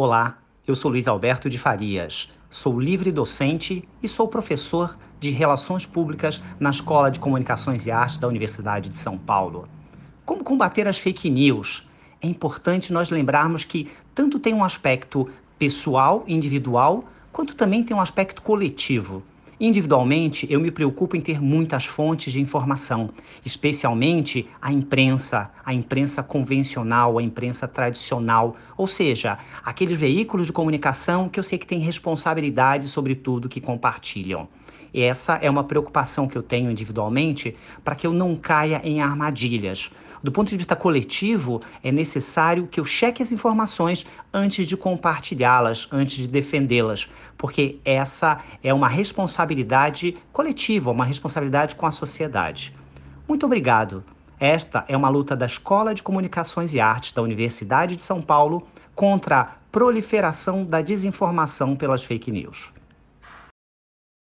Olá, eu sou Luiz Alberto de Farias, sou livre docente e sou professor de Relações Públicas na Escola de Comunicações e Artes da Universidade de São Paulo. Como combater as fake news? É importante nós lembrarmos que tanto tem um aspecto pessoal, individual, quanto também tem um aspecto coletivo. Individualmente, eu me preocupo em ter muitas fontes de informação, especialmente a imprensa, a imprensa convencional, a imprensa tradicional, ou seja, aqueles veículos de comunicação que eu sei que têm responsabilidade sobre tudo que compartilham. Essa é uma preocupação que eu tenho individualmente para que eu não caia em armadilhas, do ponto de vista coletivo, é necessário que eu cheque as informações antes de compartilhá-las, antes de defendê-las, porque essa é uma responsabilidade coletiva, uma responsabilidade com a sociedade. Muito obrigado. Esta é uma luta da Escola de Comunicações e Artes da Universidade de São Paulo contra a proliferação da desinformação pelas fake news.